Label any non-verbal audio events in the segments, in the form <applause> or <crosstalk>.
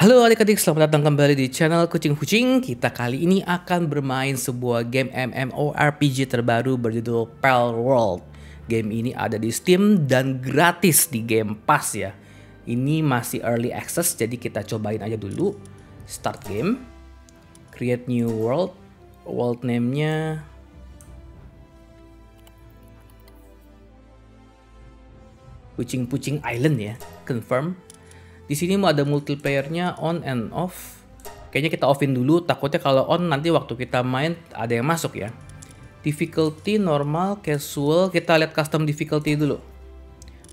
Halo adik-adik, selamat datang kembali di channel Kucing Kucing. Kita kali ini akan bermain sebuah game MMORPG terbaru berjudul Pearl World. Game ini ada di Steam dan gratis di Game Pass ya. Ini masih early access jadi kita cobain aja dulu. Start game. Create new world. World name-nya Kucing Kucing Island ya. Confirm. Di sini mau ada multiplayernya on and off. Kayaknya kita offin dulu, takutnya kalau on nanti waktu kita main ada yang masuk ya. Difficulty normal, casual, kita lihat custom difficulty dulu.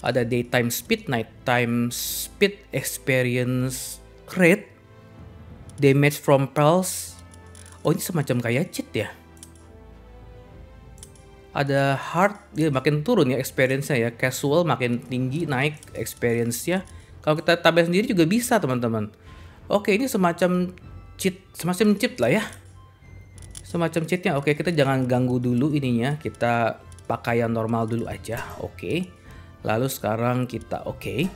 Ada daytime speed, nighttime speed, experience rate, damage from pulse. Oh ini semacam kayak cheat ya ada hard dia makin turun ya experience-nya ya casual makin tinggi naik experience-nya kalau kita tabel sendiri juga bisa teman-teman. Oke ini semacam cheat, semacam cheat lah ya. Semacam cheatnya. Oke kita jangan ganggu dulu ininya. Kita pakai yang normal dulu aja. Oke. Lalu sekarang kita oke.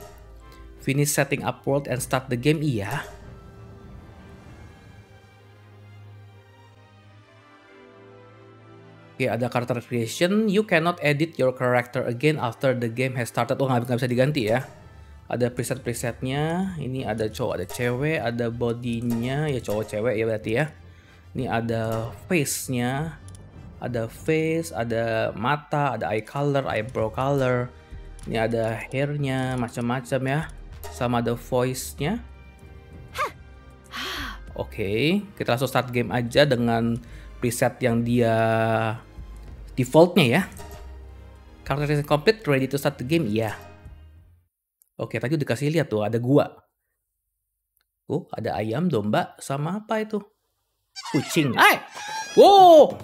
Finish setting up world and start the game. Iya. Oke, ada character creation. You cannot edit your character again after the game has started. Oh, nggak bisa diganti ya ada preset-presetnya ini ada cowok ada cewek ada bodinya ya cowok cewek ya berarti ya ini ada face-nya ada face ada mata ada eye color eyebrow color ini ada hairnya macam-macam ya sama ada voice-nya oke okay, kita langsung start game aja dengan preset yang dia defaultnya ya Characterization complete, ready to start the game, iya. Yeah. Oke, tadi udah kasih lihat tuh ada gua. Oh, ada ayam, domba, sama apa itu? Kucing. Hai. Eh! Wow.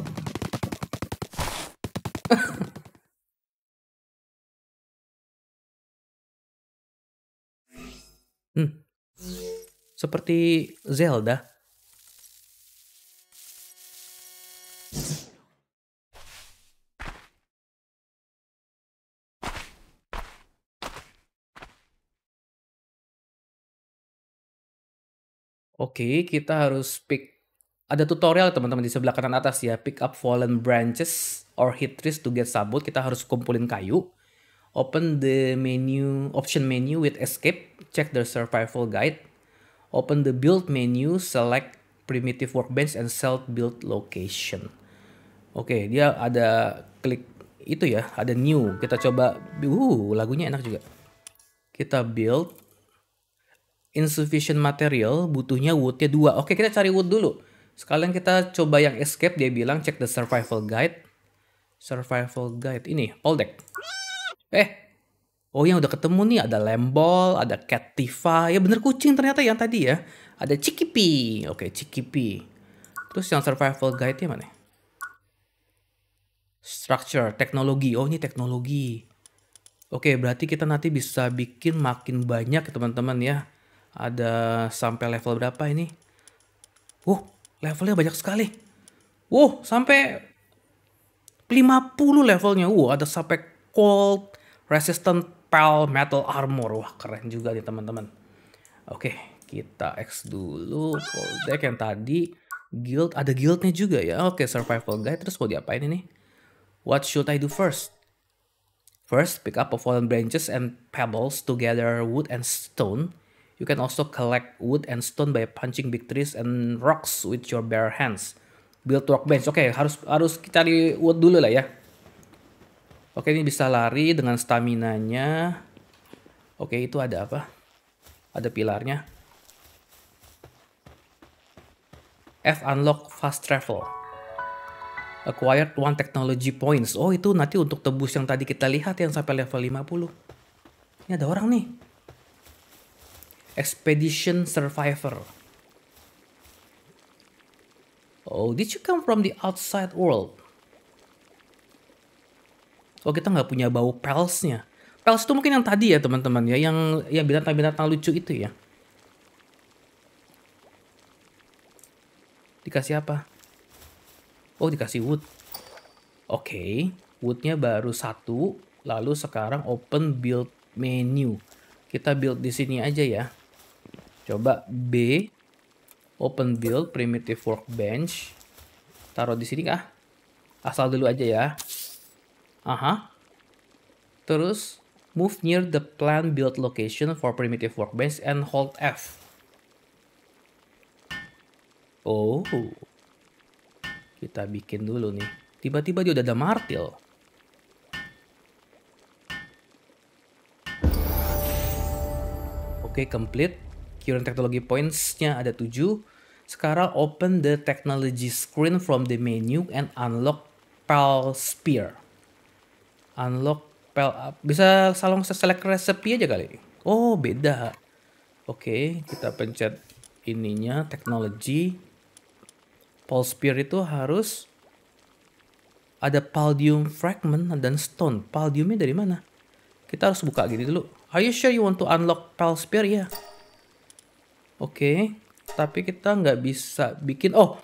<laughs> hmm. Seperti Zelda. Oke, kita harus pick ada tutorial teman-teman di sebelah kanan atas ya. Pick up fallen branches or hit trees to get sabut. Kita harus kumpulin kayu. Open the menu option menu with escape. Check the survival guide. Open the build menu. Select primitive workbench and self build location. Oke, dia ada klik itu ya. Ada new. Kita coba. Uh, lagunya enak juga. Kita build insufficient material, butuhnya woodnya dua. Oke, kita cari wood dulu. Sekalian kita coba yang escape, dia bilang check the survival guide. Survival guide, ini, All deck. Eh, oh yang udah ketemu nih, ada lembol, ada tifa. Ya bener kucing ternyata yang tadi ya. Ada cikipi, oke cikipi. Terus yang survival guide-nya mana? Structure, teknologi. Oh ini teknologi. Oke, berarti kita nanti bisa bikin makin banyak ya teman-teman ya ada sampai level berapa ini? Wow, levelnya banyak sekali. Wow, sampai 50 levelnya. Wow, ada sampai cold resistant pal metal armor. Wah, keren juga nih teman-teman. Oke, kita X dulu full deck yang tadi. Guild, ada guildnya juga ya. Oke, survival guide. Terus mau diapain ini? What should I do first? First, pick up a fallen branches and pebbles together wood and stone. You can also collect wood and stone by punching big trees and rocks with your bare hands. Build rock bench. Oke, okay, harus harus cari wood dulu lah ya. Oke, okay, ini bisa lari dengan stamina-nya. Oke, okay, itu ada apa? Ada pilarnya. F unlock fast travel. Acquired one technology points. Oh, itu nanti untuk tebus yang tadi kita lihat yang sampai level 50. Ini ada orang nih. Expedition Survivor. Oh, did you come from the outside world? Oh, kita nggak punya bau pelsnya. Pels itu mungkin yang tadi ya teman-teman ya, yang yang binatang-binatang lucu itu ya. Dikasih apa? Oh, dikasih wood. Oke, okay. woodnya baru satu. Lalu sekarang open build menu. Kita build di sini aja ya. Coba B, open build, primitive workbench. Taruh di sini kah? Asal dulu aja ya. Aha. Terus, move near the plan build location for primitive workbench and hold F. Oh. Kita bikin dulu nih. Tiba-tiba dia udah ada martil. Oke, okay, complete current technology points-nya ada 7. Sekarang open the technology screen from the menu and unlock pal spear. Unlock pal Bisa salong select recipe aja kali. Oh, beda. Oke, kita pencet ininya technology. Pal spear itu harus ada paldium fragment dan stone. Paldiumnya dari mana? Kita harus buka gini dulu. Are you sure you want to unlock pal spear? Ya. Yeah. Oke, tapi kita nggak bisa bikin. Oh,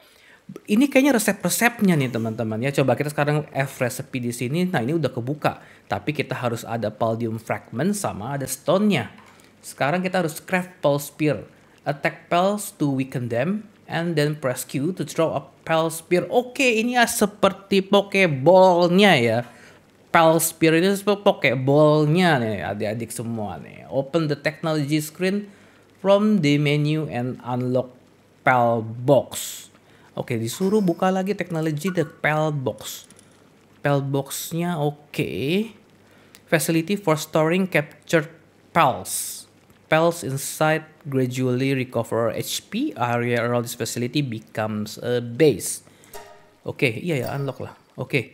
ini kayaknya resep-resepnya nih teman-teman ya. Coba kita sekarang F recipe di sini. Nah ini udah kebuka. Tapi kita harus ada palladium fragment sama ada stone-nya. Sekarang kita harus craft pulse spear. Attack pals to weaken them. And then press Q to throw a pulse spear. Oke ini ya seperti pokeball-nya ya. Pulse spear ini seperti pokeball-nya nih adik-adik semua nih. Open the technology screen from the menu and unlock PAL box. Oke, disuruh buka lagi teknologi the PAL box. PAL boxnya oke. Okay. Facility for storing captured PALs. PALs inside gradually recover HP. Area around this facility becomes a base. Oke, okay, iya ya unlock lah. Oke. Okay.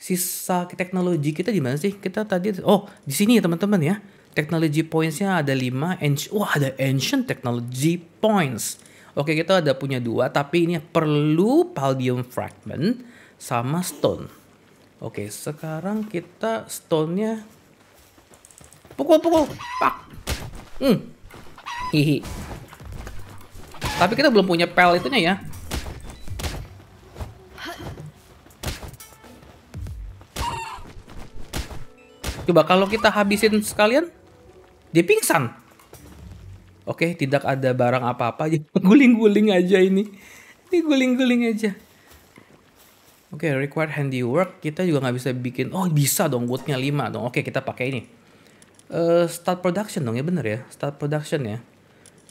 Sisa teknologi kita di mana sih? Kita tadi oh, di sini ya teman-teman ya. Technology pointsnya ada 5. Wah ada ancient technology points. Oke kita ada punya dua tapi ini perlu palladium fragment sama stone. Oke sekarang kita stone-nya pukul-pukul. Pak. Hmm. Hihi. Tapi kita belum punya pel itunya ya. Coba kalau kita habisin sekalian. Dia pingsan. Oke, tidak ada barang apa-apa. <laughs> Guling-guling aja ini. Ini guling-guling aja. Oke, required handiwork. Kita juga nggak bisa bikin. Oh, bisa dong. Woodnya 5 dong. Oke, kita pakai ini. Uh, start production dong ya bener ya. Start production ya.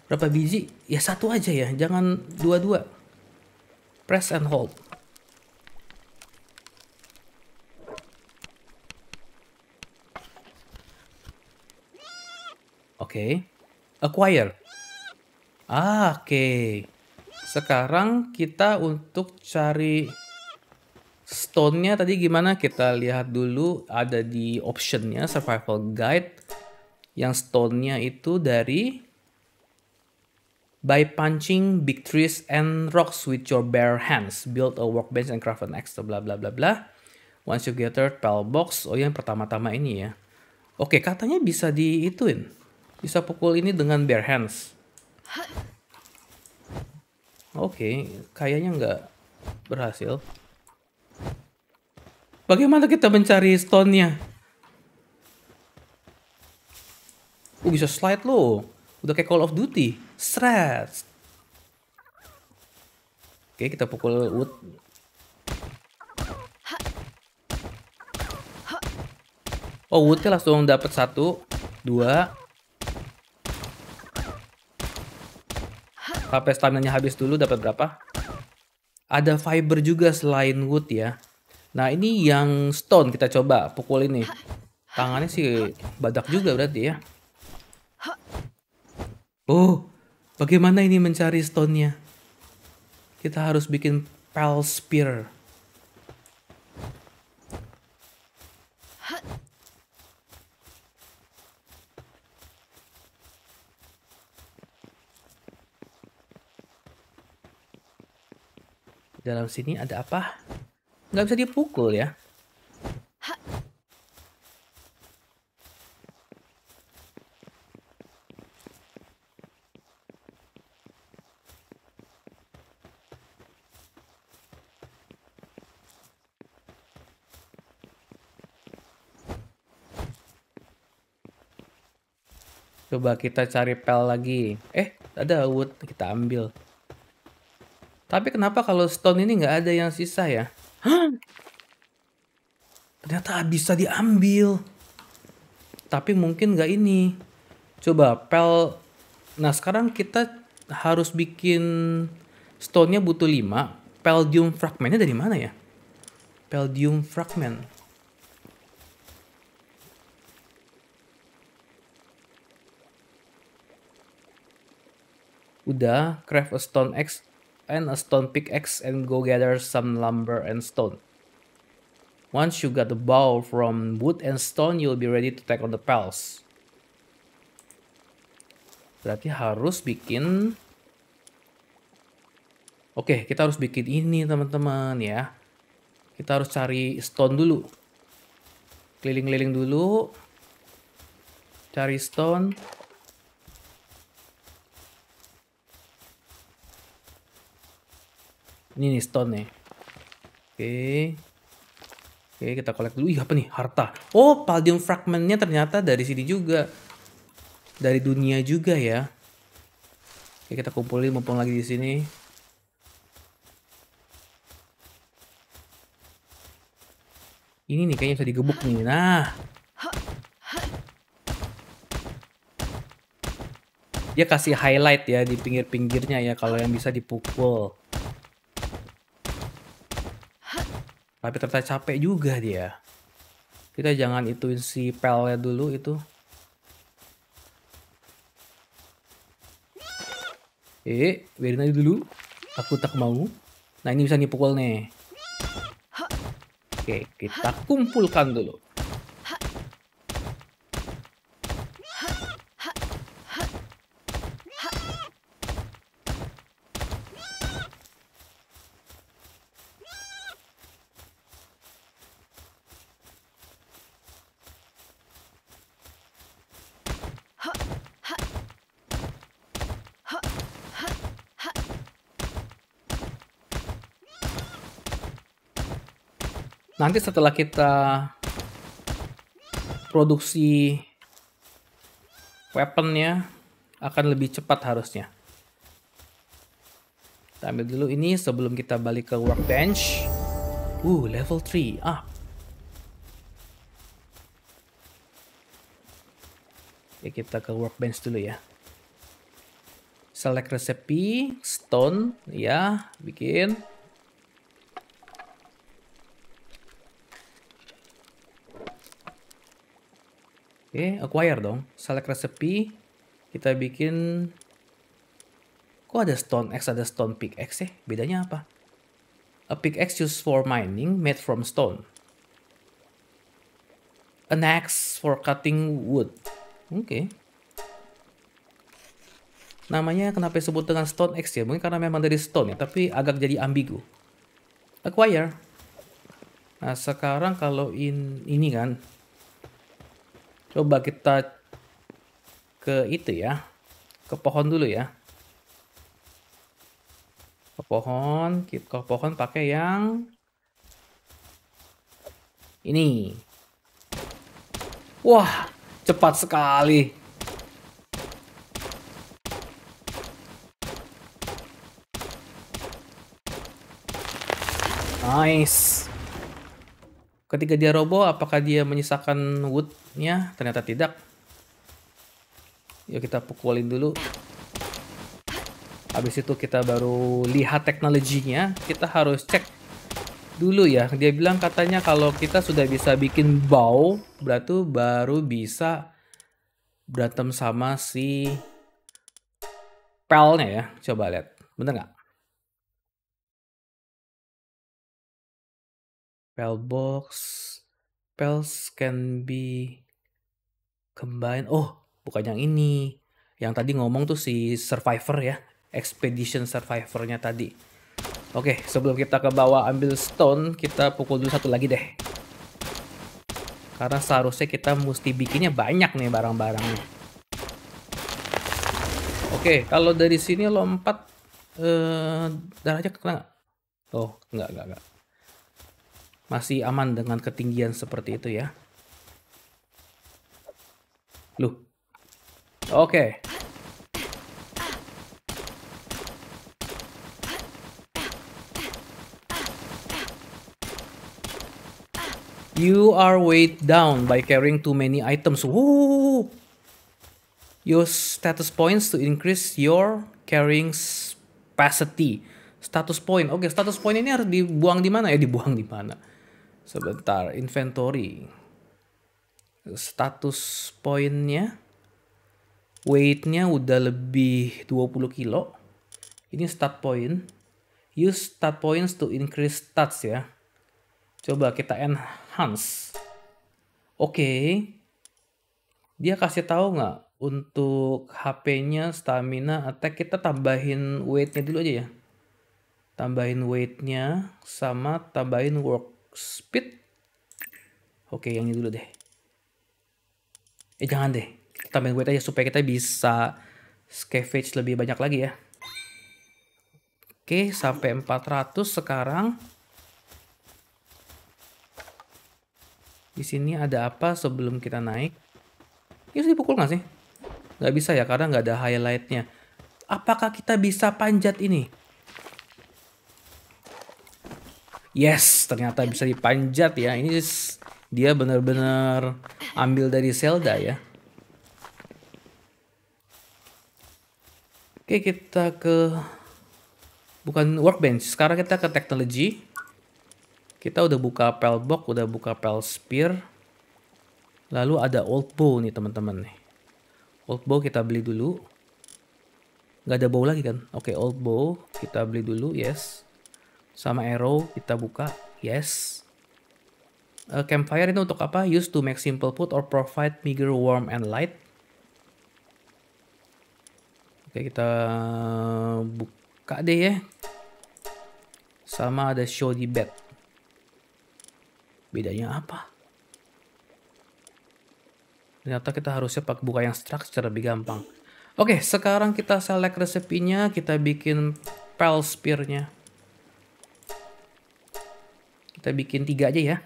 Berapa biji? Ya satu aja ya. Jangan dua-dua. Press and hold. okay. acquire. Ah, Oke. Okay. Sekarang kita untuk cari stone-nya tadi gimana? Kita lihat dulu ada di option-nya survival guide. Yang stone-nya itu dari By punching big trees and rocks with your bare hands, build a workbench and craft an axe, bla bla bla bla. Once you get gathered pal box, oh yang pertama-tama ini ya. Oke, okay, katanya bisa diituin bisa pukul ini dengan bare hands. Oke, okay, kayaknya nggak berhasil. Bagaimana kita mencari stone-nya? Oh, bisa slide loh. Udah kayak Call of Duty. Stress. Oke, okay, kita pukul wood. Oh, woodnya langsung dapat satu, dua, HP stamina-nya habis dulu dapat berapa? Ada fiber juga selain wood ya. Nah ini yang stone kita coba pukul ini. Tangannya sih badak juga berarti ya. Oh, bagaimana ini mencari stone-nya? Kita harus bikin pal spear. dalam sini ada apa? Nggak bisa dipukul ya. Coba kita cari pel lagi. Eh, ada wood kita ambil. Tapi kenapa kalau stone ini nggak ada yang sisa ya? Hah? Ternyata bisa diambil. Tapi mungkin nggak ini. Coba pel. Nah sekarang kita harus bikin stone-nya butuh 5. Peldium fragmentnya dari mana ya? Peldium fragment. Udah, craft a stone X and a stone pickaxe and go gather some lumber and stone. Once you got the bow from wood and stone, you'll be ready to take on the pals. Berarti harus bikin... Oke, okay, kita harus bikin ini teman-teman ya. Kita harus cari stone dulu. Keliling-keliling dulu. Cari stone. Ini nih stone nih. Oke. Oke, kita collect dulu. Ih, apa nih? Harta. Oh, palladium fragmentnya ternyata dari sini juga. Dari dunia juga ya. Oke, kita kumpulin mumpung lagi di sini. Ini nih kayaknya bisa digebuk nih. Nah. Dia kasih highlight ya di pinggir-pinggirnya ya kalau yang bisa dipukul. tapi ternyata capek juga dia kita jangan ituin si pelnya dulu itu eh biarin aja dulu aku tak mau nah ini bisa dipukul nih oke kita kumpulkan dulu nanti setelah kita produksi weaponnya akan lebih cepat harusnya. Kita ambil dulu ini sebelum kita balik ke workbench. Uh, level 3 up. Ah. Oke, kita ke workbench dulu ya. Select resepi, stone, ya, bikin. Oke, okay, acquire dong. Select recipe. Kita bikin... Kok ada stone X, ada stone pickaxe ya? Bedanya apa? A pickaxe used for mining made from stone. An axe for cutting wood. Oke. Okay. Namanya kenapa disebut dengan stone X ya? Mungkin karena memang dari stone ya, tapi agak jadi ambigu. Acquire. Nah, sekarang kalau in, ini kan, Coba kita ke itu ya. Ke pohon dulu ya. Ke pohon, ke pohon pakai yang ini. Wah, cepat sekali. Nice. Ketika dia roboh, apakah dia menyisakan woodnya? Ternyata tidak. Yuk kita pukulin dulu. Habis itu kita baru lihat teknologinya. Kita harus cek dulu ya. Dia bilang katanya kalau kita sudah bisa bikin bow, berarti baru bisa berantem sama si pelnya ya. Coba lihat. Bener nggak? pel box. pels can be combined. Oh, bukan yang ini. Yang tadi ngomong tuh si survivor ya. Expedition survivornya tadi. Oke, sebelum kita ke bawah ambil stone, kita pukul dulu satu lagi deh. Karena seharusnya kita mesti bikinnya banyak nih barang-barangnya. Oke, kalau dari sini lompat, eh, darahnya kena Oh, enggak enggak enggak masih aman dengan ketinggian seperti itu ya. Loh. Oke. Okay. You are weighed down by carrying too many items. Woo! Use status points to increase your carrying capacity. Status point. Oke, okay, status point ini harus dibuang di mana ya? Dibuang di mana? Sebentar, inventory. Status poinnya. Weightnya udah lebih 20 kilo. Ini stat point. Use stat points to increase stats ya. Coba kita enhance. Oke. Okay. Dia kasih tahu nggak untuk HP-nya, stamina, attack kita tambahin weightnya dulu aja ya. Tambahin weightnya sama tambahin work speed oke yang ini dulu deh eh jangan deh Kita main wait aja supaya kita bisa scavenge lebih banyak lagi ya oke sampai 400 sekarang di sini ada apa sebelum kita naik ini harus dipukul nggak sih nggak bisa ya karena nggak ada highlightnya apakah kita bisa panjat ini Yes, ternyata bisa dipanjat ya. Ini dia benar-benar ambil dari Zelda ya. Oke, kita ke bukan workbench. Sekarang kita ke technology. Kita udah buka pel box, udah buka pel spear. Lalu ada old bow nih teman-teman nih. Old bow kita beli dulu. Gak ada bow lagi kan? Oke, old bow kita beli dulu, yes sama arrow kita buka yes uh, campfire itu untuk apa used to make simple food or provide meager warm and light oke kita buka deh ya sama ada show di bed bedanya apa ternyata kita harusnya pak buka yang structure lebih gampang oke sekarang kita select resepinya kita bikin pal spearnya kita bikin tiga aja ya.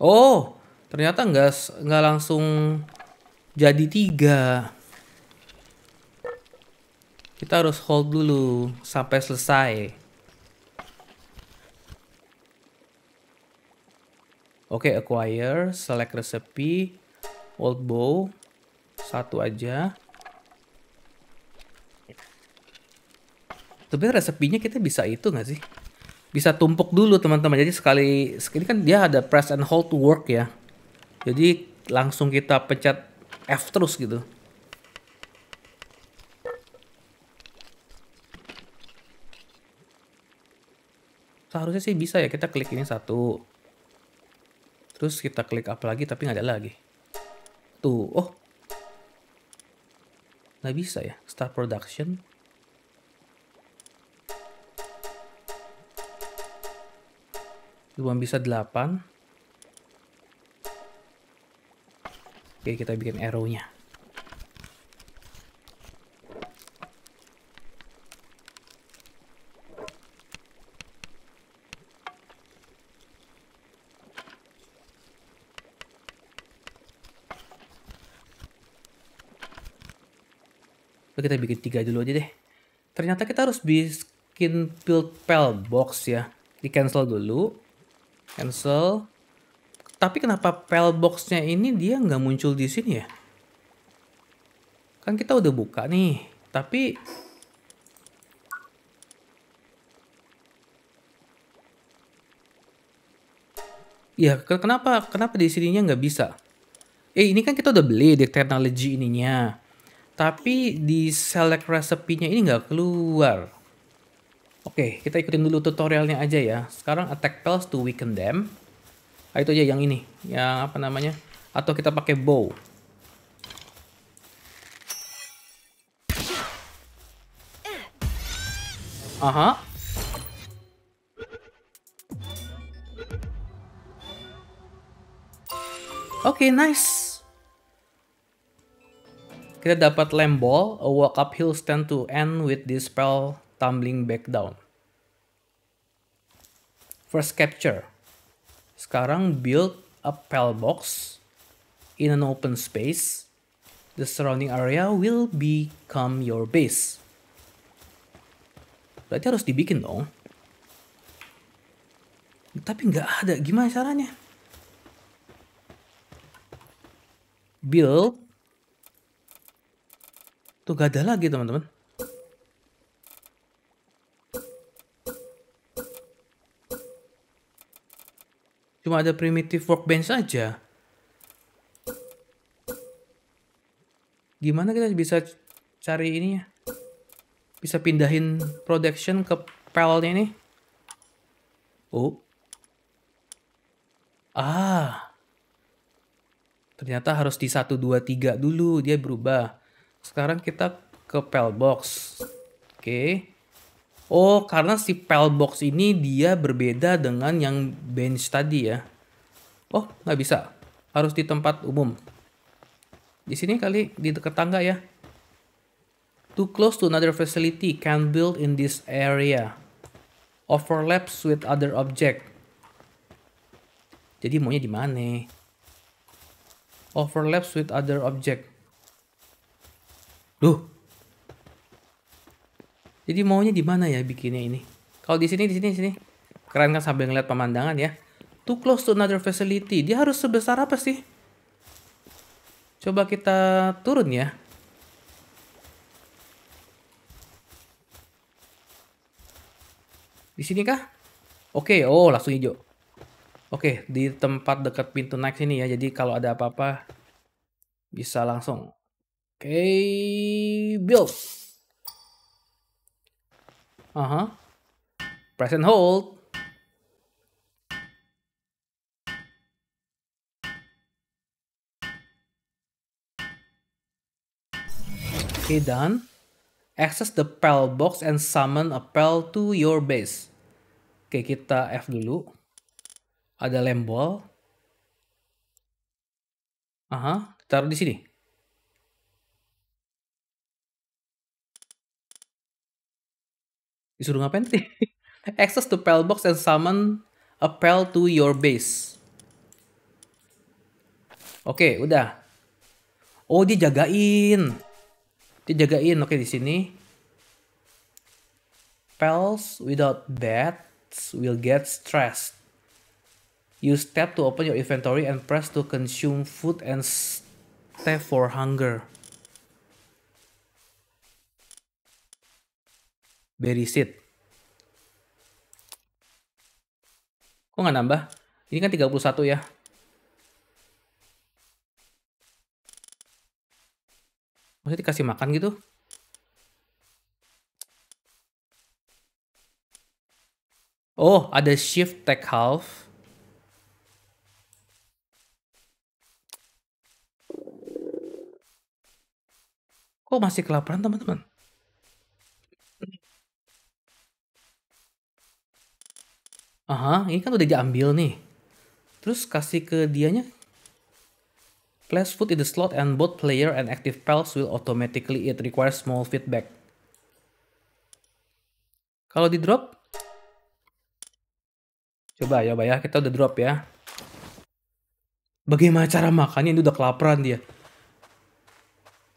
Oh, ternyata nggak nggak langsung jadi tiga. Kita harus hold dulu sampai selesai. Oke, okay, acquire, select recipe, old bow, satu aja. tapi resepinya kita bisa itu nggak sih? Bisa tumpuk dulu teman-teman. Jadi sekali ini kan dia ada press and hold to work ya. Jadi langsung kita pencet F terus gitu. Seharusnya sih bisa ya kita klik ini satu. Terus kita klik apa lagi tapi nggak ada lagi. Tuh, oh. Nggak bisa ya. Start production. cuma bisa 8 oke kita bikin arrownya kita bikin tiga dulu aja deh. Ternyata kita harus bikin build pal box ya. Di cancel dulu. Cancel. Tapi kenapa Pelboxnya ini dia nggak muncul di sini ya? Kan kita udah buka nih. Tapi Ya, kenapa kenapa di sininya nggak bisa? Eh, ini kan kita udah beli di technology ininya. Tapi di select recipe-nya ini nggak keluar. Oke, kita ikutin dulu tutorialnya aja ya. Sekarang attack spells to weaken them. Nah, itu aja yang ini, yang apa namanya? Atau kita pakai bow. Aha. Oke, okay, nice. Kita dapat lamb ball, a walk uphill stand to end with this spell tumbling back down. First capture. Sekarang build a pal box in an open space. The surrounding area will become your base. Berarti harus dibikin dong. Tapi nggak ada. Gimana caranya? Build. Tuh gak ada lagi teman-teman. Cuma ada primitive workbench saja. Gimana kita bisa cari ini ya? Bisa pindahin production ke pelnya ini? Oh. Ah. Ternyata harus di 1, 2, 3 dulu dia berubah. Sekarang kita ke pel box. Oke. Okay. Oh, karena si pel box ini dia berbeda dengan yang bench tadi ya. Oh, nggak bisa. Harus di tempat umum. Di sini kali di dekat tangga ya. Too close to another facility can build in this area. Overlaps with other object. Jadi maunya di mana? Overlaps with other object. Duh, jadi maunya di mana ya bikinnya ini? Kalau di sini, di sini, di sini. Keren kan sambil ngeliat pemandangan ya. Too close to another facility. Dia harus sebesar apa sih? Coba kita turun ya. Di sini kah? Oke, okay. oh langsung hijau. Oke, okay. di tempat dekat pintu naik sini ya. Jadi kalau ada apa-apa bisa langsung. Oke, okay. build. Aha, Press and hold. Okay, done. Access the Pearl box and summon a Pearl to your base. Oke, okay, kita F dulu. Ada lembol. Aha, taruh di sini. Disuruh ngapain sih? <laughs> Access to PAL box and summon a PAL to your base. Oke, okay, udah. Oh, dia jagain. Dia jagain. Oke, okay, di sini. Pals without bats will get stressed. Use tab to open your inventory and press to consume food and step for hunger. Seed. Kok nggak nambah? Ini kan 31 ya. Maksudnya dikasih makan gitu? Oh, ada shift tag half. Kok masih kelaparan teman-teman? aha ini kan udah diambil nih terus kasih ke dianya place food in the slot and both player and active pals will automatically it requires small feedback kalau di drop coba ya bayar. kita udah drop ya bagaimana cara makannya ini udah kelaparan dia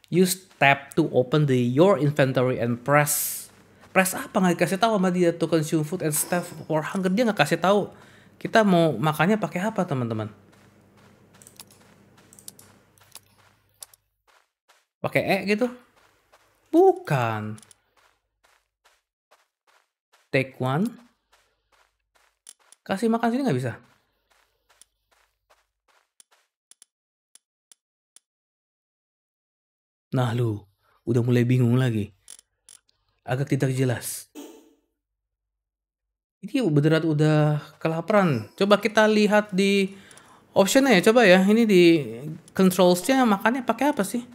use tab to open the your inventory and press Press apa nggak dikasih tahu sama dia to consume food and stuff for hunger dia nggak kasih tahu kita mau makannya pakai apa teman-teman? Pakai e gitu? Bukan. Take one. Kasih makan sini nggak bisa? Nah lu, udah mulai bingung lagi agak tidak jelas. Ini beneran udah kelaparan. Coba kita lihat di optionnya ya, coba ya. Ini di controls-nya makannya pakai apa sih?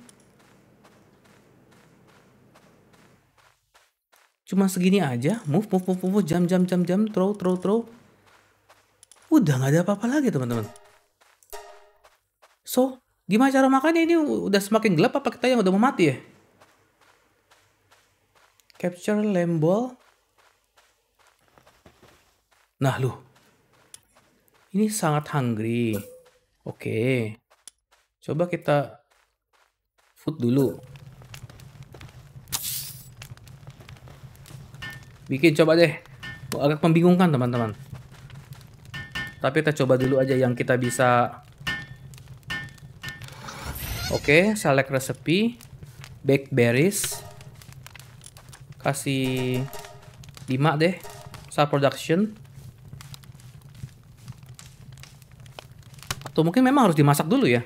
Cuma segini aja, move, move, move, move, jam, jam, jam, jam, throw, throw, throw. Udah nggak ada apa-apa lagi teman-teman. So, gimana cara makannya ini udah semakin gelap apa kita yang udah mau mati ya? Capture lem Nah, lu. Ini sangat hungry. Oke. Okay. Coba kita food dulu. Bikin coba deh. Agak membingungkan, teman-teman. Tapi kita coba dulu aja yang kita bisa. Oke, okay, select recipe. Baked berries kasih 5 deh Star production atau mungkin memang harus dimasak dulu ya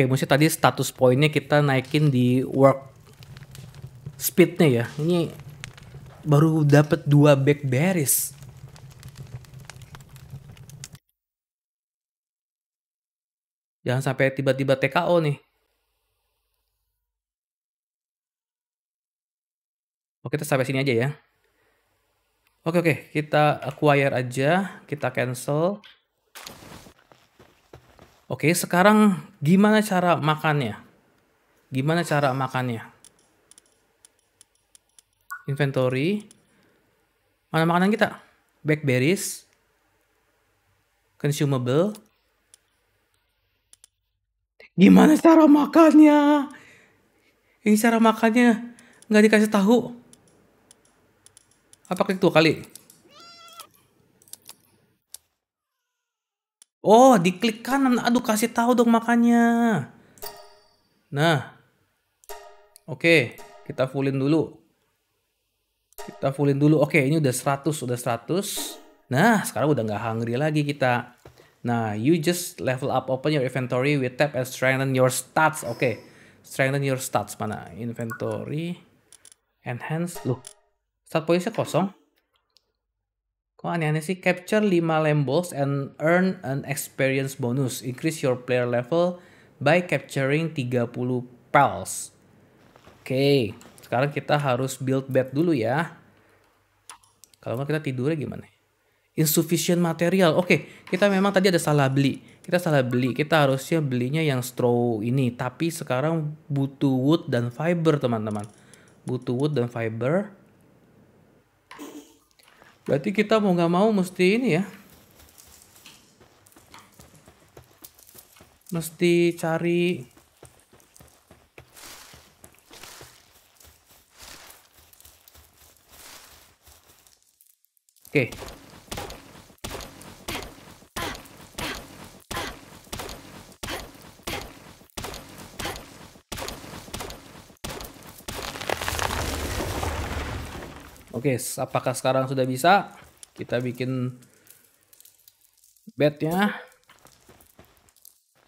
Oke, mesti tadi status poinnya kita naikin di work speednya ya. Ini baru dapat dua back beris. Jangan sampai tiba-tiba TKO nih. Oke, kita sampai sini aja ya. Oke, oke. Kita acquire aja. Kita cancel. Oke, sekarang gimana cara makannya? Gimana cara makannya? Inventory. Mana makanan kita? Blackberries. Consumable. Gimana cara makannya? Ini cara makannya nggak dikasih tahu. Apa klik dua kali? Oh, diklik kanan. Aduh, kasih tahu dong makanya. Nah. Oke, kita fullin dulu. Kita fullin dulu. Oke, ini udah 100, udah 100. Nah, sekarang udah nggak hungry lagi kita. Nah, you just level up open your inventory with tap and strengthen your stats. Oke. Okay. Strengthen your stats mana? Inventory enhance. Loh. Stat pointsnya kosong. Kok aneh-aneh sih? Capture 5 lem and earn an experience bonus. Increase your player level by capturing 30 pals. Oke, okay. sekarang kita harus build bed dulu ya. Kalau nggak kita tidurnya gimana? Insufficient material. Oke, okay. kita memang tadi ada salah beli. Kita salah beli. Kita harusnya belinya yang straw ini. Tapi sekarang butuh wood dan fiber, teman-teman. Butuh wood dan fiber. Berarti kita mau nggak mau mesti ini ya. Mesti cari Oke. Oke, apakah sekarang sudah bisa? Kita bikin bednya.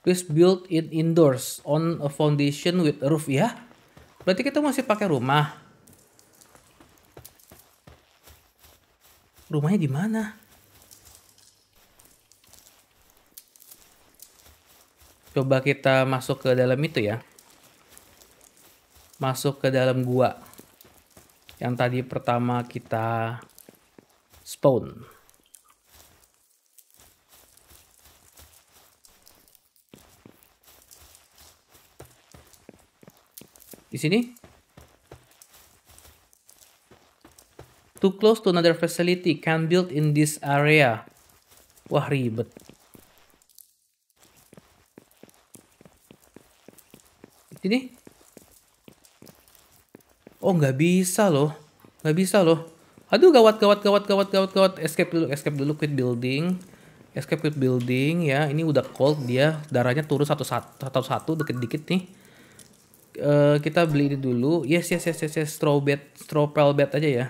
Please build it indoors on a foundation with a roof ya. Berarti kita masih pakai rumah. Rumahnya di mana? Coba kita masuk ke dalam itu ya. Masuk ke dalam gua yang tadi pertama kita spawn. Di sini. Too close to another facility can build in this area. Wah ribet. Di sini. Oh nggak bisa loh, nggak bisa loh. Aduh gawat gawat gawat gawat gawat gawat. Escape dulu, escape dulu, quit building. Escape quit building ya. Ini udah cold dia, darahnya turun satu satu satu satu dikit dikit nih. Uh, kita beli ini dulu. Yes yes yes yes, yes. straw bed, straw pearl bed aja ya.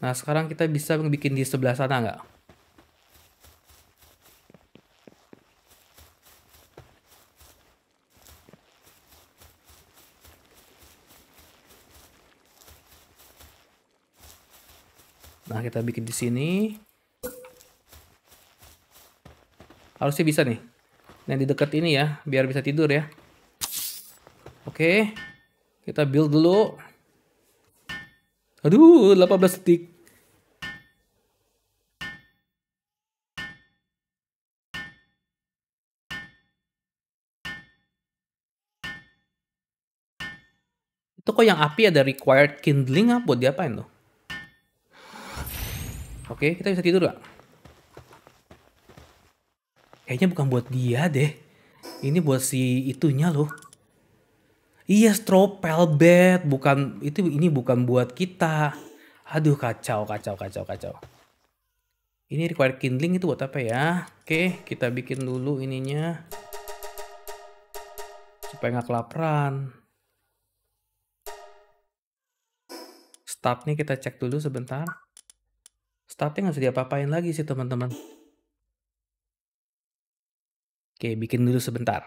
Nah sekarang kita bisa bikin di sebelah sana nggak? Nah, kita bikin di sini. Harusnya bisa nih. yang nah, di dekat ini ya, biar bisa tidur ya. Oke. Kita build dulu. Aduh, 18 detik. Itu kok yang api ada required kindling apa diapain tuh? Oke, kita bisa tidur gak? Kayaknya bukan buat dia deh. Ini buat si itunya loh. Iya, stropel bed, bukan itu ini bukan buat kita. Aduh, kacau, kacau, kacau, kacau. Ini required kindling itu buat apa ya? Oke, kita bikin dulu ininya. Supaya nggak kelaparan. Startnya kita cek dulu sebentar. Tapi nggak usah diapa-apain lagi sih teman-teman. Oke, bikin dulu sebentar.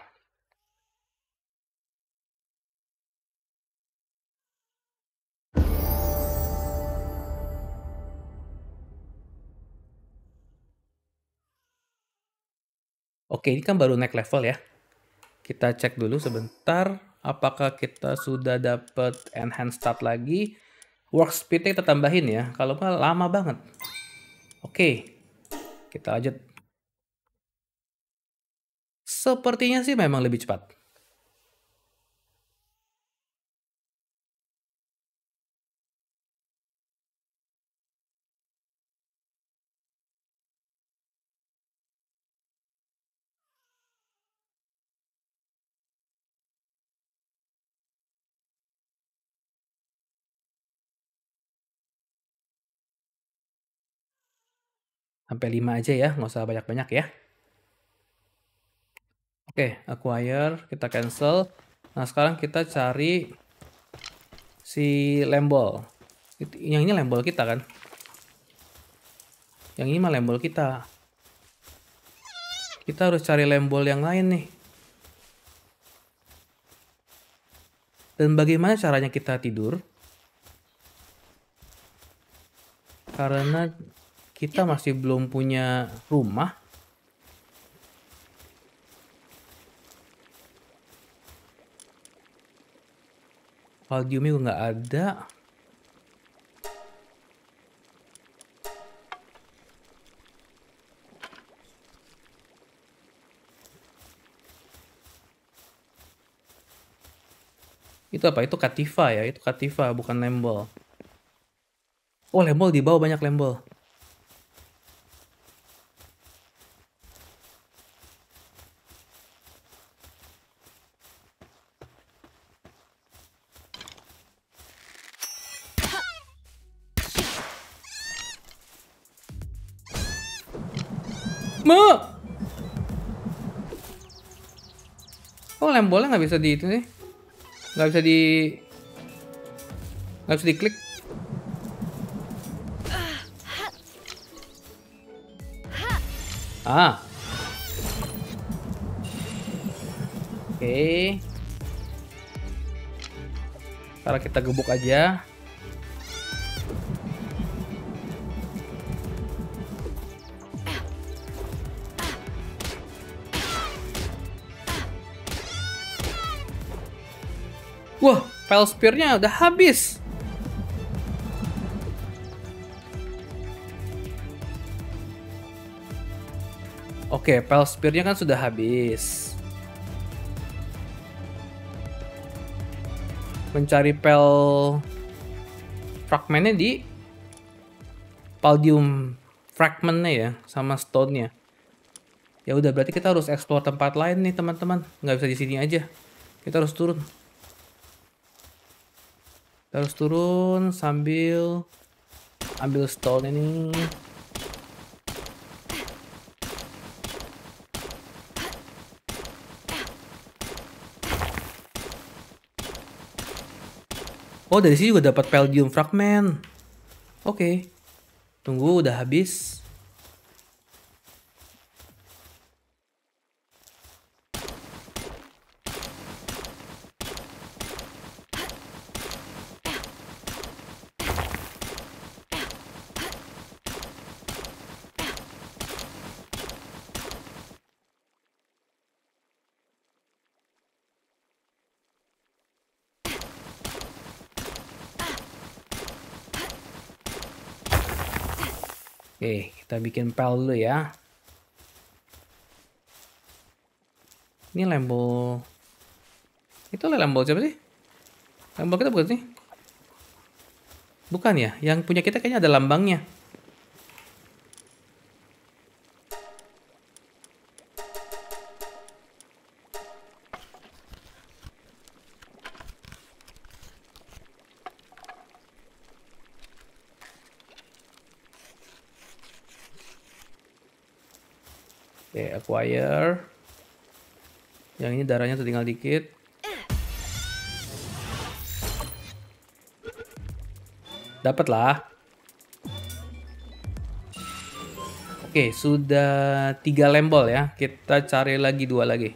Oke, ini kan baru naik level ya. Kita cek dulu sebentar apakah kita sudah dapat enhance start lagi. Work speed-nya kita tambahin ya, kalau nggak lama banget. Oke, kita lanjut. Sepertinya sih memang lebih cepat. sampai 5 aja ya, nggak usah banyak-banyak ya. Oke, acquire, kita cancel. Nah, sekarang kita cari si lembol. Yang ini lembol kita kan? Yang ini mah lembol kita. Kita harus cari lembol yang lain nih. Dan bagaimana caranya kita tidur? Karena kita iya. masih belum punya rumah Valdiumnya gue nggak ada Itu apa? Itu Kativa ya? Itu Kativa bukan Lembol. Oh, Lembol di bawah banyak Lembol. Me. Oh lem bola nggak bisa di itu sih. Nggak bisa di. Nggak bisa diklik. Ah. Oke. Okay. Sekarang kita gebuk aja. spell spearnya udah habis. Oke, okay, hellspear spearnya kan sudah habis. Mencari pel fragmentnya di Paldium fragmentnya ya, sama stone-nya. Ya udah berarti kita harus explore tempat lain nih teman-teman. Nggak bisa di sini aja. Kita harus turun harus turun sambil ambil stone ini Oh dari sini juga dapat peldium fragment Oke okay. Tunggu udah habis Oke, kita bikin pel dulu ya. Ini label... Itu label siapa sih? Label kita bukan sih? Bukan ya? Yang punya kita kayaknya ada lambangnya. Wire, yang ini darahnya tertinggal dikit dapat lah Oke, sudah tiga lembol ya. Kita cari lagi dua lagi.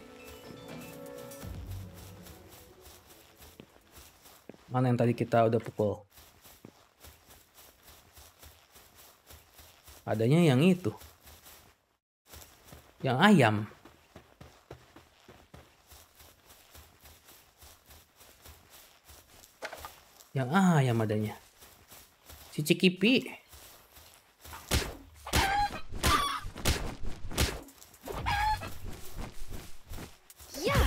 Mana yang tadi kita udah pukul? Adanya yang itu yang ayam. Yang ayam adanya. Si Cikipi. Ya.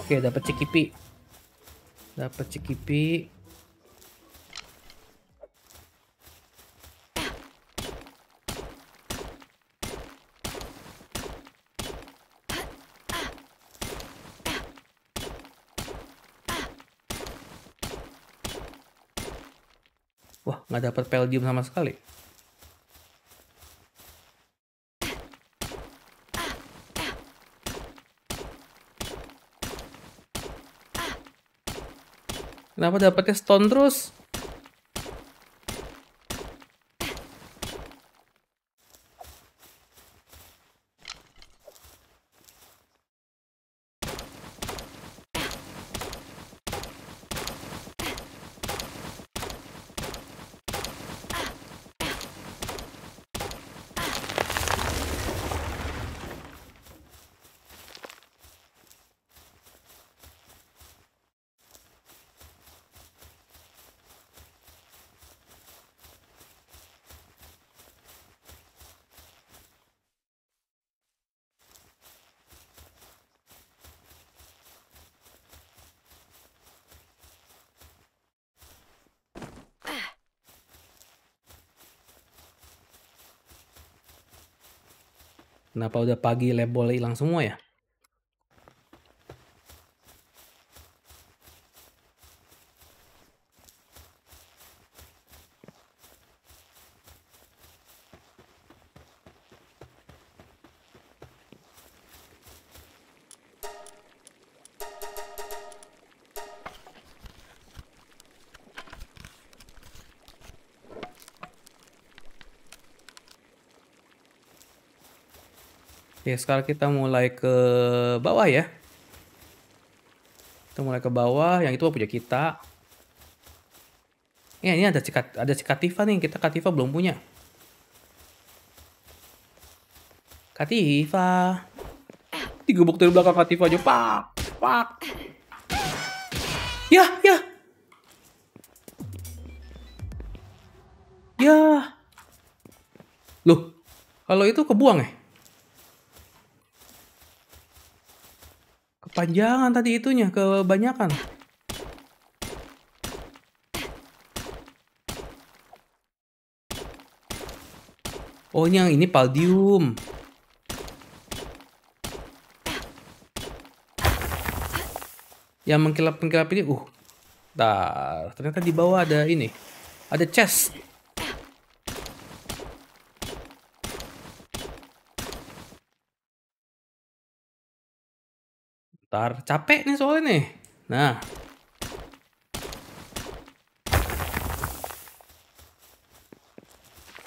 Oke, dapat Cikipi. Dapat Cikipi. Wah, nggak dapat Peldium sama sekali. Kenapa dapatnya stone terus? Kenapa udah pagi lab hilang semua ya? Oke, sekarang kita mulai ke bawah ya. Kita mulai ke bawah, yang itu punya kita. Ya, ini ada cikat ada cikativa nih, kita katifa belum punya. katifa Digebuk dari belakang katifa aja, pak, pak. Ya, ya. Ya. Loh, kalau itu kebuang ya? Eh? Panjangan tadi itunya, kebanyakan. Oh, ini yang ini paldium. Yang mengkilap-mengkilap ini, uh. Tar, ternyata di bawah ada ini. Ada chest. Bentar, capek nih soalnya nih. Nah.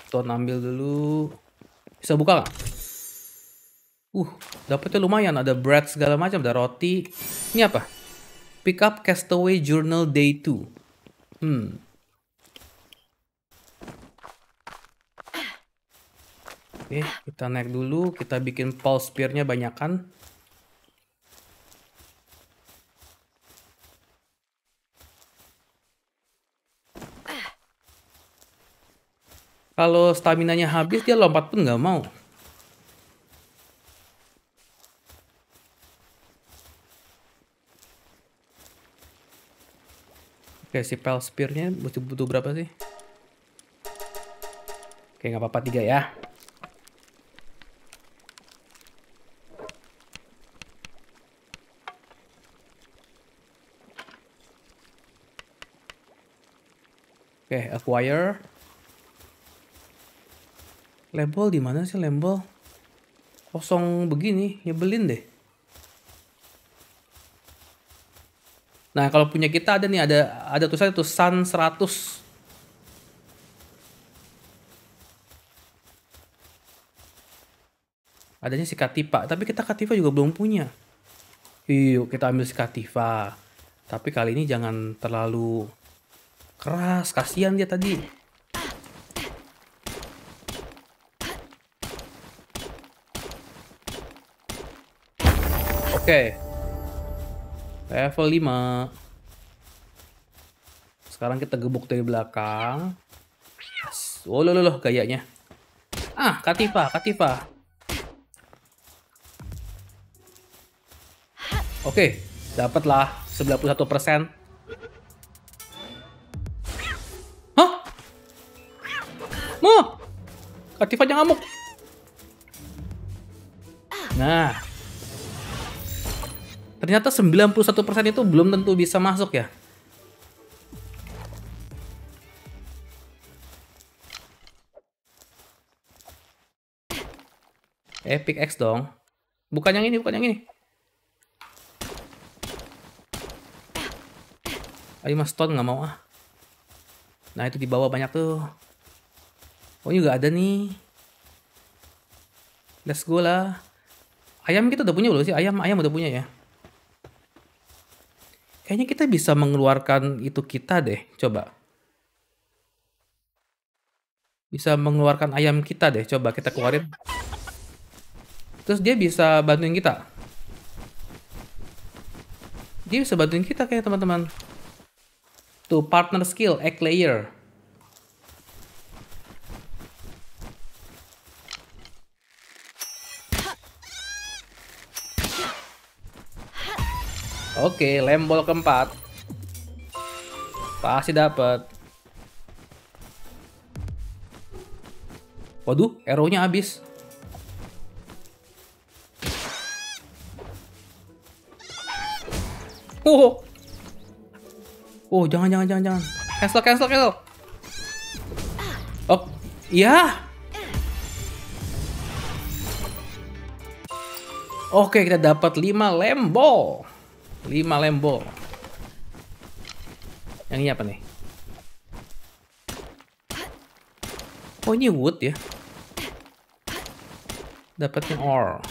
Ton ambil dulu. Bisa buka nggak? Uh, dapetnya lumayan. Ada bread segala macam, ada roti. Ini apa? Pick up Castaway Journal Day 2. Hmm. Oke, okay, kita naik dulu. Kita bikin pulse spear-nya banyakan. kalau stamina nya habis dia lompat pun nggak mau. Oke, si Pel spearnya butuh, butuh berapa sih? Oke, nggak apa-apa tiga ya. Oke, acquire. Label di mana sih label? Kosong begini, nyebelin deh. Nah, kalau punya kita ada nih ada ada tulisan itu Sun 100. Adanya si tifa tapi kita katifa juga belum punya. Yuk, kita ambil si tifa. Tapi kali ini jangan terlalu keras, kasihan dia tadi. Oke. Okay. Level 5. Sekarang kita gebuk dari belakang. Oh, loh, loh, loh, gayanya. Ah, Katifa, Katifa. Oke, okay. dapatlah 91%. Hah? Mau? Katifa jangan ngamuk. Nah, Ternyata 91% itu belum tentu bisa masuk ya. Epic X dong. Bukan yang ini, bukan yang ini. Ayo mas Stone nggak mau ah. Nah itu di bawah banyak tuh. Oh ini juga ada nih. Let's go lah. Ayam kita udah punya belum sih? Ayam ayam udah punya ya kayaknya kita bisa mengeluarkan itu kita deh coba bisa mengeluarkan ayam kita deh coba kita keluarin terus dia bisa bantuin kita dia bisa bantuin kita kayak teman-teman tuh partner skill egg layer Oke, lembol keempat. Pasti dapat. Waduh, arrow-nya habis. Oh, oh. Oh, jangan jangan jangan jangan. Cancel cancel cancel. Oh, iya. Oke, kita dapat 5 lembol. 5 lembo. Yang ini apa nih? Oh ini wood ya. Dapetin ore.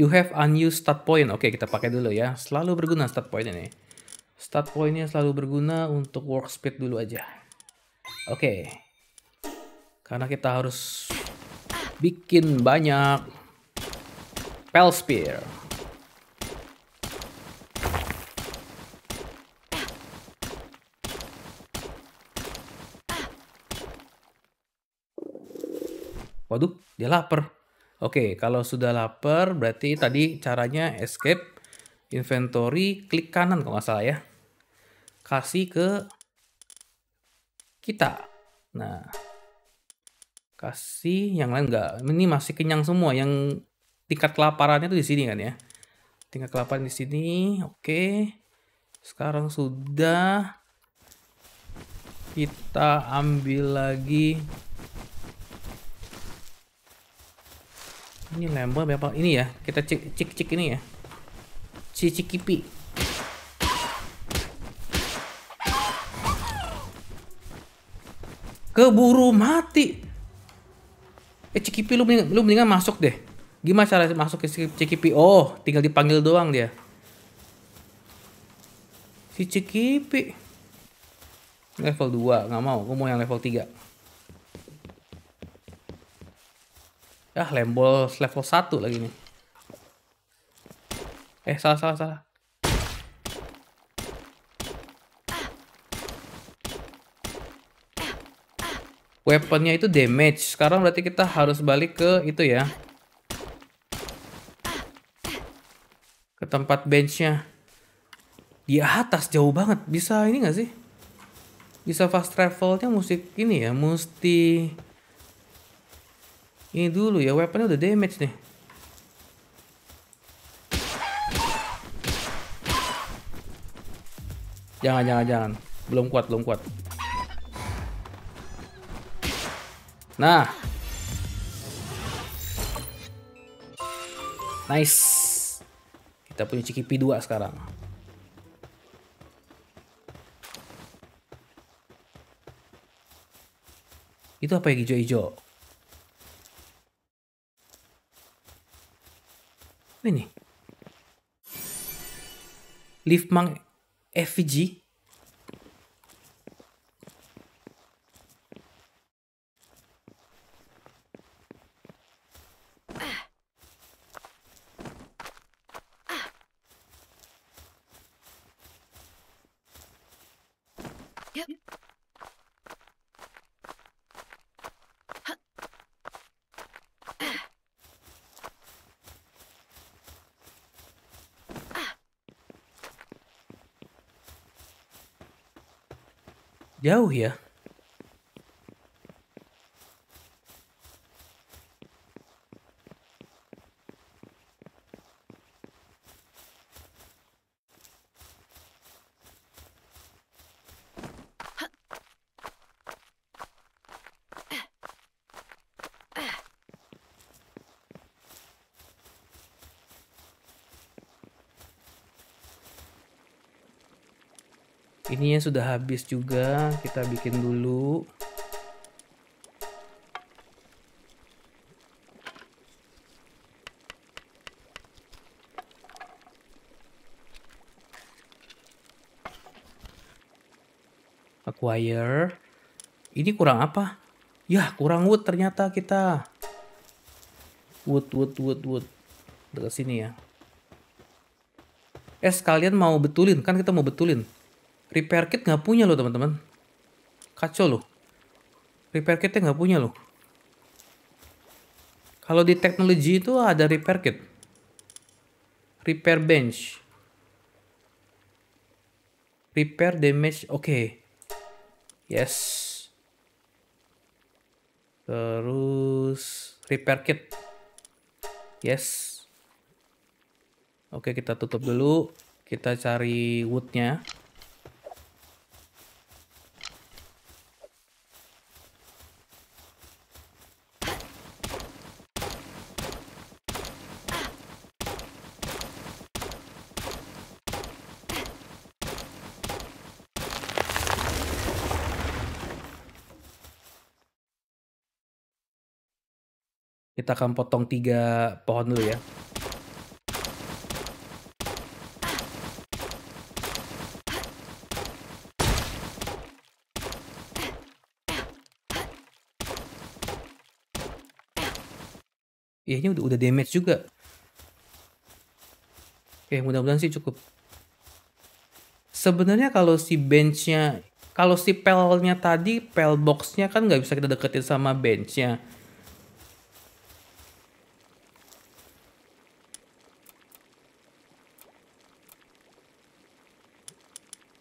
You have unused start point. Oke, kita pakai dulu ya. Selalu berguna start point ini. Stat pointnya selalu berguna untuk work speed dulu aja. Oke. Karena kita harus bikin banyak Pell Spear. Waduh, dia lapar. Oke, kalau sudah lapar berarti tadi caranya escape inventory klik kanan kalau nggak salah ya. Kasih ke kita. Nah, kasih yang lain enggak ini masih kenyang semua yang tingkat kelaparannya tuh di sini kan ya tingkat kelaparan di sini oke sekarang sudah kita ambil lagi ini lembar berapa ini ya kita cek cek cek ini ya kipi keburu mati eh Cikipi lu mendingan, lu mendingan masuk deh gimana cara masuk ke Cikipi oh tinggal dipanggil doang dia si Cikipi level 2 nggak mau gue mau yang level 3 ah lembol level 1 lagi nih eh salah salah salah Weaponnya itu damage. Sekarang berarti kita harus balik ke itu ya. Ke tempat benchnya. Di atas jauh banget. Bisa ini gak sih? Bisa fast travelnya musik ini ya. Mesti... Ini dulu ya. Weaponnya udah damage nih. Jangan, jangan, jangan. Belum kuat, belum kuat. Nah. Nice. Kita punya Ciki p 2 sekarang. Itu apa ya hijau-hijau? Ini. Lift Mang FG. go here. Ininya sudah habis juga, kita bikin dulu. Acquire. Ini kurang apa? Ya kurang wood ternyata kita. Wood, wood, wood, wood. Dekat sini ya. Eh, kalian mau betulin. Kan kita mau betulin. Repair kit nggak punya loh teman-teman. Kacau loh. Repair kitnya nggak punya loh. Kalau di teknologi itu ada repair kit. Repair bench. Repair damage. Oke. Okay. Yes. Terus repair kit. Yes. Oke, okay, kita tutup dulu. Kita cari woodnya. Kita akan potong tiga pohon dulu ya. Ya ini udah, udah damage juga. Oke, mudah-mudahan sih cukup. Sebenarnya kalau si benchnya, kalau si pelnya tadi, pel boxnya kan nggak bisa kita deketin sama benchnya. nya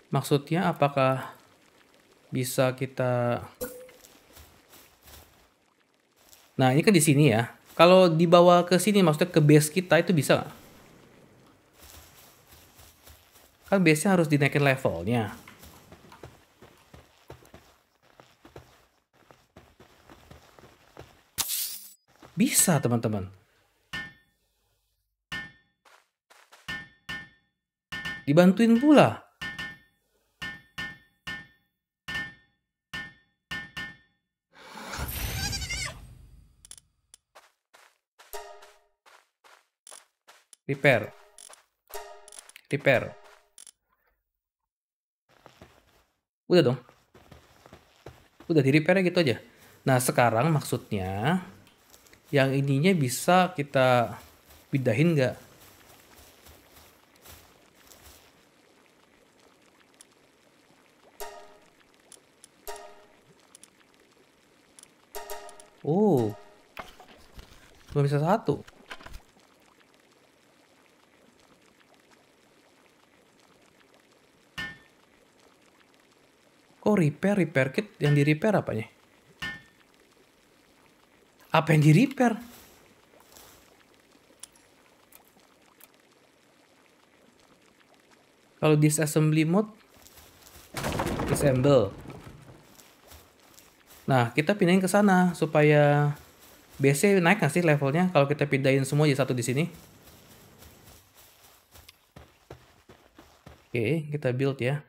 Maksudnya apakah bisa kita Nah, ini kan di sini ya. Kalau dibawa ke sini maksudnya ke base kita itu bisa nggak? Kan base-nya harus dinaikin levelnya. Bisa, teman-teman. Dibantuin pula. Repair. Repair. Udah dong. Udah di repairnya gitu aja. Nah sekarang maksudnya yang ininya bisa kita pindahin nggak? Oh, cuma bisa satu. Oh repair, repair kit. Yang di repair apanya? Apa yang di repair? Kalau disassembly mode, disassemble. Nah, kita pindahin ke sana supaya BC naik nggak sih levelnya kalau kita pindahin semua jadi satu di sini. Oke, kita build ya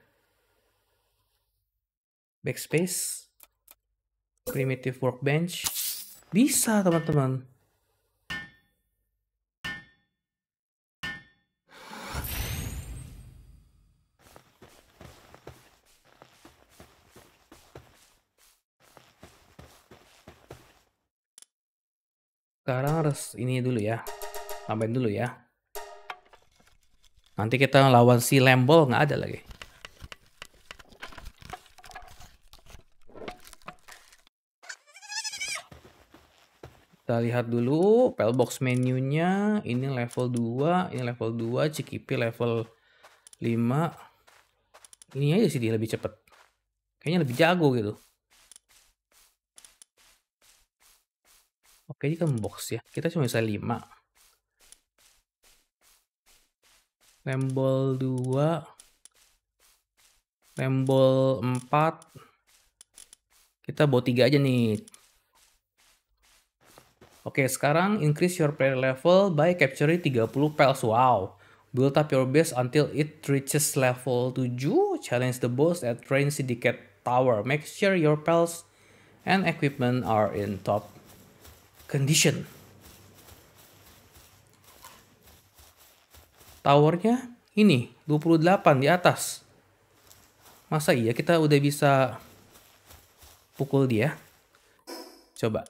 backspace primitive workbench bisa teman-teman sekarang harus ini dulu ya tambahin dulu ya nanti kita lawan si lembol nggak ada lagi Kita lihat dulu Pelbox menunya. Ini level 2, ini level 2, Cikipi level 5. Ini aja sih dia lebih cepet. Kayaknya lebih jago gitu. Oke, ini kan box ya. Kita cuma bisa 5. Lembol 2. Lembol 4. Kita bawa 3 aja nih. Oke, sekarang increase your player level by capturing 30 pals. Wow. Build up your base until it reaches level 7. Challenge the boss at Train Syndicate Tower. Make sure your pals and equipment are in top condition. Towernya ini 28 di atas. Masa iya kita udah bisa pukul dia? Coba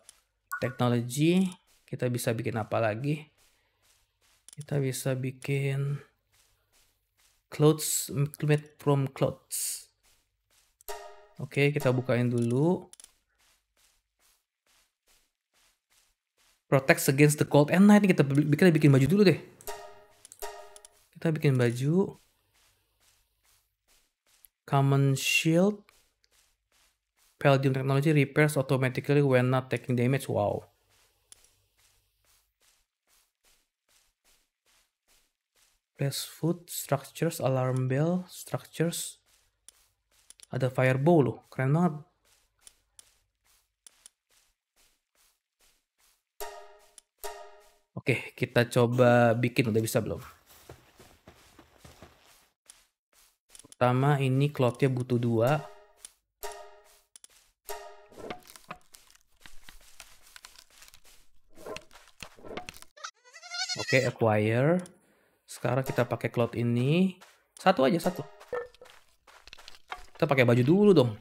teknologi kita bisa bikin apa lagi kita bisa bikin clothes made from clothes oke kita bukain dulu Protect against the cold and eh, night nah, kita, kita bikin baju dulu deh kita bikin baju common shield Palladium technology repairs automatically when not taking damage. Wow. Press food, structures, alarm bell, structures. Ada fireball loh, keren banget. Oke, kita coba bikin udah bisa belum? Pertama ini cloudnya butuh dua. Oke, acquire. Sekarang kita pakai cloud ini. Satu aja, satu. Kita pakai baju dulu dong.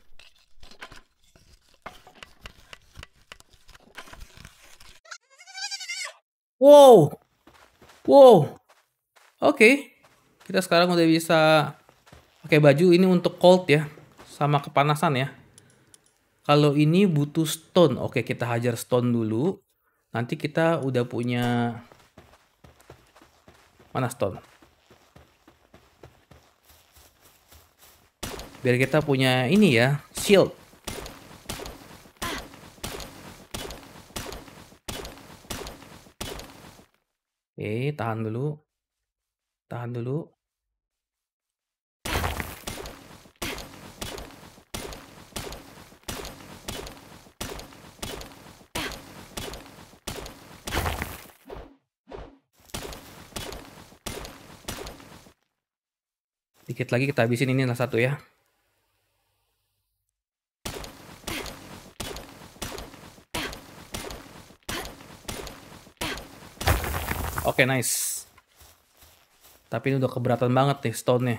Wow. Wow. Oke. Okay. Kita sekarang udah bisa pakai baju ini untuk cold ya. Sama kepanasan ya. Kalau ini butuh stone. Oke, okay, kita hajar stone dulu. Nanti kita udah punya stone. Biar kita punya ini ya, shield. Oke, tahan dulu. Tahan dulu. Dikit lagi kita habisin ini lah satu ya. Oke, okay, nice. Tapi ini udah keberatan banget nih stone-nya.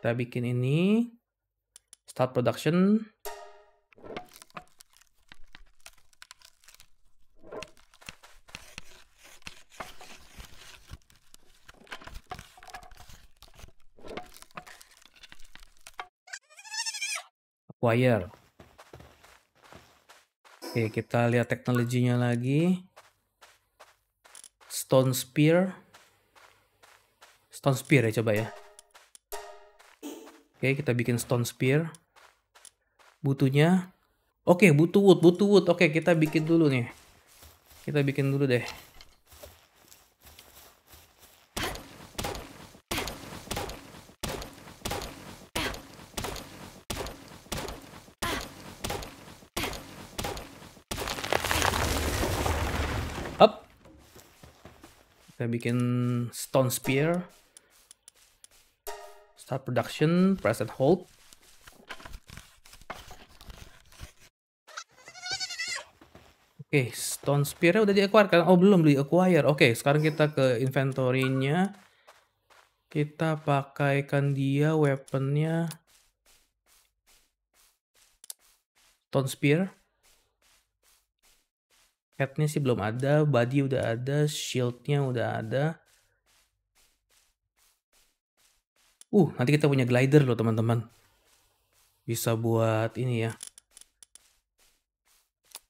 Kita bikin ini. Start production. wire. Oke, kita lihat teknologinya lagi. Stone Spear. Stone Spear ya coba ya. Oke, kita bikin Stone Spear. Butuhnya. Oke, butuh wood, butuh wood. Oke, kita bikin dulu nih. Kita bikin dulu deh. bikin stone spear start production press and hold Oke, okay, stone spear-nya udah di kan? Oh, belum di acquire. Oke, okay, sekarang kita ke inventory-nya. Kita pakaikan dia weapon-nya. stone spear. Headnya sih belum ada, body udah ada, shieldnya udah ada. Uh, nanti kita punya glider loh teman-teman. Bisa buat ini ya.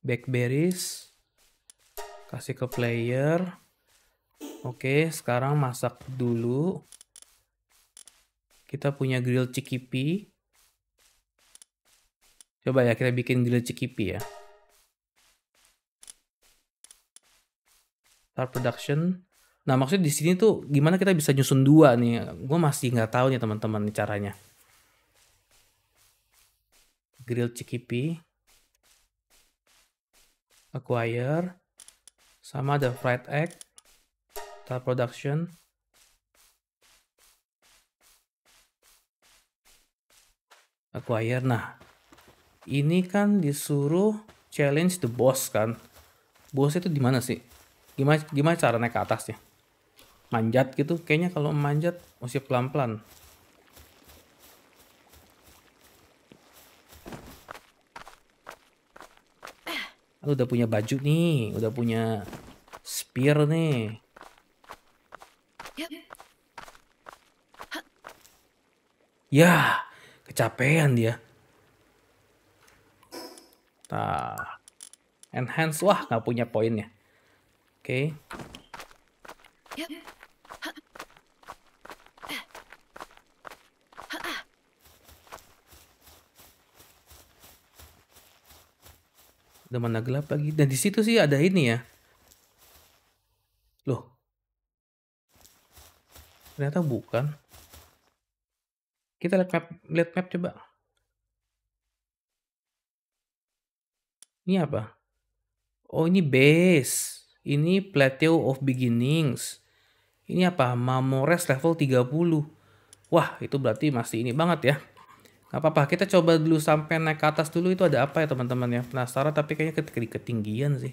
Backberries. Kasih ke player. Oke, sekarang masak dulu. Kita punya grill cikipi. Coba ya kita bikin grill cikipi ya. Star Production. Nah maksudnya di sini tuh gimana kita bisa nyusun dua nih? Gue masih nggak tahu nih teman-teman caranya. Grill Cikipi, Acquire, sama ada Fried Egg, Star Production. Acquire. Nah, ini kan disuruh challenge the boss kan. Bosnya itu di mana sih? gimana gimana cara naik ke atasnya manjat gitu kayaknya kalau manjat masih pelan-pelan Aduh, udah punya baju nih, udah punya spear nih. Ya, kecapean dia. Nah, enhance wah nggak punya poinnya. Oke. Okay. Udah mana gelap lagi. Dan di situ sih ada ini ya. Loh. Ternyata bukan. Kita lihat map, lihat map coba. Ini apa? Oh ini base. Ini Plateau of Beginnings. Ini apa? Mamores level 30. Wah, itu berarti masih ini banget ya. Gak apa-apa, kita coba dulu sampai naik ke atas dulu itu ada apa ya teman-teman ya. Penasaran tapi kayaknya di ketinggian sih.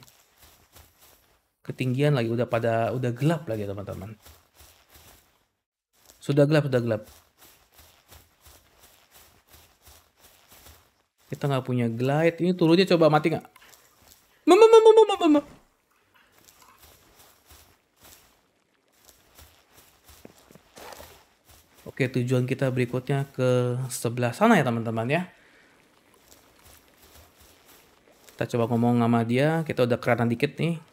Ketinggian lagi, udah pada udah gelap lagi ya, teman-teman. Sudah gelap, sudah gelap. Kita nggak punya glide. Ini turunnya coba mati nggak? Mama, mama, mama, mama. Oke, tujuan kita berikutnya ke sebelah sana ya teman-teman ya. Kita coba ngomong sama dia, kita udah keranan dikit nih.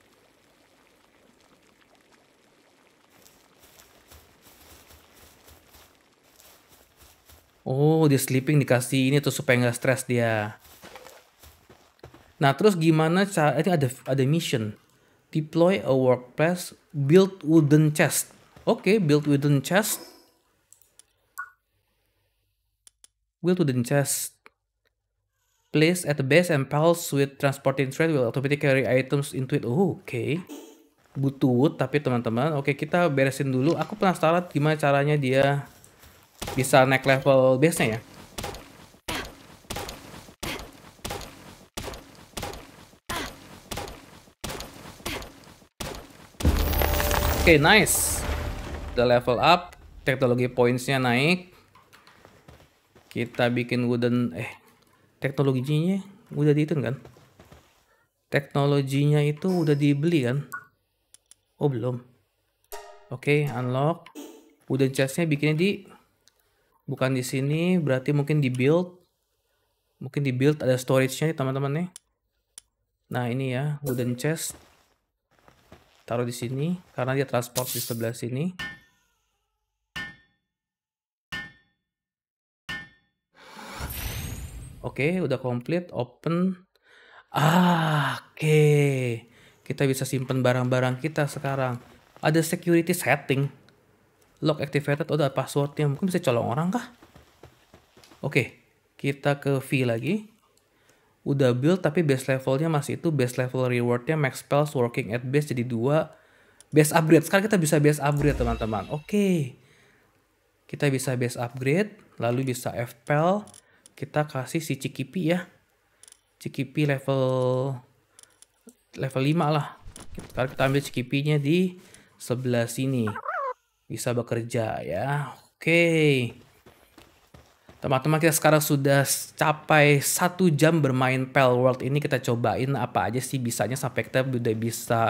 Oh, dia sleeping dikasih ini tuh supaya nggak stres dia. Nah, terus gimana cara ini ada ada mission. Deploy a workplace build wooden chest. Oke, okay, build wooden chest wheel to the chest. Place at the base and pals with transporting thread will automatically carry items into it. Oh, oke. Okay. Butuh wood tapi teman-teman. Oke, okay, kita beresin dulu. Aku penasaran gimana caranya dia bisa naik level base-nya ya. Oke, okay, nice. the level up, teknologi points-nya naik kita bikin wooden eh teknologinya udah dihitung kan teknologinya itu udah dibeli kan oh belum oke okay, unlock wooden chestnya bikinnya di bukan di sini berarti mungkin di build mungkin di build ada storage-nya teman-teman nih nah ini ya wooden chest taruh di sini karena dia transport di sebelah sini Oke, okay, udah komplit, open. Ah, oke. Okay. Kita bisa simpan barang-barang kita sekarang. Ada security setting. Lock activated, oh, passwordnya. Mungkin bisa colong orang kah? Oke, okay. kita ke V lagi. Udah build tapi base levelnya masih itu. Base level rewardnya max spells working at base jadi dua. Base upgrade. Sekarang kita bisa base upgrade teman-teman. Oke. Okay. Kita bisa base upgrade. Lalu bisa F FPL kita kasih si Cikipi ya. Cikipi level level 5 lah. Kita, kita ambil Cikipinya di sebelah sini. Bisa bekerja ya. Oke. Teman-teman kita sekarang sudah capai satu jam bermain Pell World ini kita cobain apa aja sih bisanya sampai kita udah bisa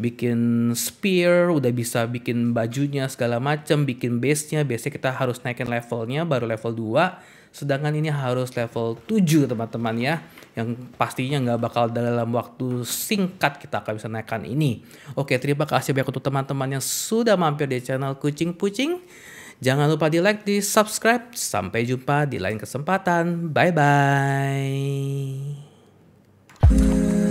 bikin spear, udah bisa bikin bajunya segala macam, bikin base-nya. Biasanya kita harus naikin levelnya baru level 2 Sedangkan ini harus level 7 teman-teman ya. Yang pastinya nggak bakal dalam waktu singkat kita akan bisa naikkan ini. Oke terima kasih banyak untuk teman-teman yang sudah mampir di channel Kucing Pucing. Jangan lupa di like, di subscribe. Sampai jumpa di lain kesempatan. Bye-bye.